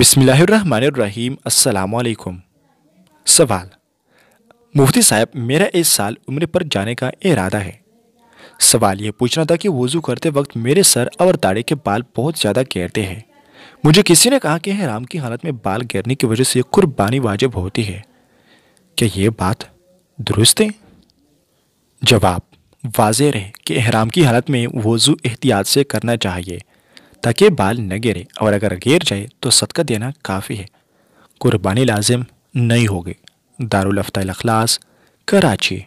बिसमीम असलकुम सवाल मुफ्ती साहब मेरा इस साल उम्र पर जाने का इरादा है सवाल ये पूछना था कि वज़ू करते वक्त मेरे सर और दाढ़ी के बाल बहुत ज़्यादा घेरते हैं मुझे किसी ने कहा कि हराम की हालत में बाल गिरने की वजह से कुर्बानी वाजिब होती है क्या ये बात दुरुस्त है जवाब वाज रहे कि हराम की हालत में वज़ू एहतियात से करना चाहिए ताकि बाल न गिरे और अगर गिर जाए तो सदका देना काफ़ी है कुर्बानी लाजिम नहीं होगी दारुल अखलास कराची